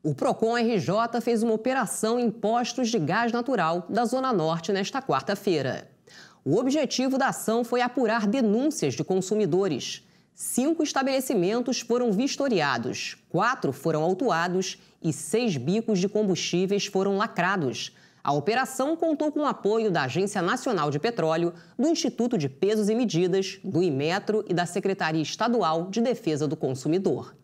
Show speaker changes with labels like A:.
A: O Procon RJ fez uma operação em postos de gás natural da Zona Norte nesta quarta-feira. O objetivo da ação foi apurar denúncias de consumidores. Cinco estabelecimentos foram vistoriados, quatro foram autuados e seis bicos de combustíveis foram lacrados. A operação contou com o apoio da Agência Nacional de Petróleo, do Instituto de Pesos e Medidas, do Imetro e da Secretaria Estadual de Defesa do Consumidor.